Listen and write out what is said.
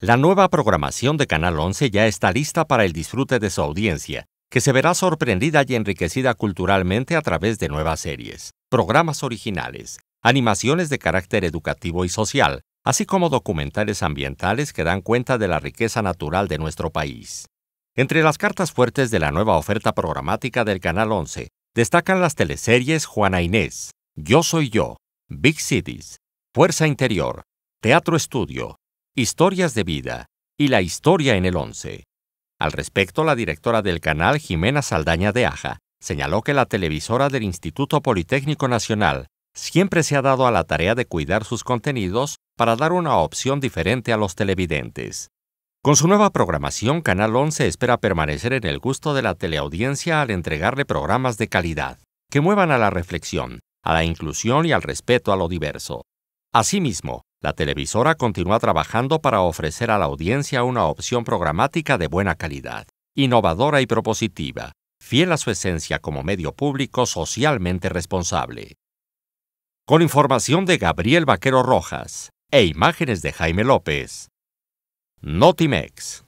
La nueva programación de Canal 11 ya está lista para el disfrute de su audiencia, que se verá sorprendida y enriquecida culturalmente a través de nuevas series, programas originales, animaciones de carácter educativo y social, así como documentales ambientales que dan cuenta de la riqueza natural de nuestro país. Entre las cartas fuertes de la nueva oferta programática del Canal 11 destacan las teleseries Juana Inés, Yo Soy Yo, Big Cities, Fuerza Interior, Teatro Estudio, Historias de Vida y la Historia en el Once. Al respecto, la directora del canal, Jimena Saldaña de Aja, señaló que la televisora del Instituto Politécnico Nacional siempre se ha dado a la tarea de cuidar sus contenidos para dar una opción diferente a los televidentes. Con su nueva programación, Canal 11 espera permanecer en el gusto de la teleaudiencia al entregarle programas de calidad, que muevan a la reflexión, a la inclusión y al respeto a lo diverso. Asimismo, la televisora continúa trabajando para ofrecer a la audiencia una opción programática de buena calidad, innovadora y propositiva, fiel a su esencia como medio público socialmente responsable. Con información de Gabriel Vaquero Rojas e imágenes de Jaime López. Notimex.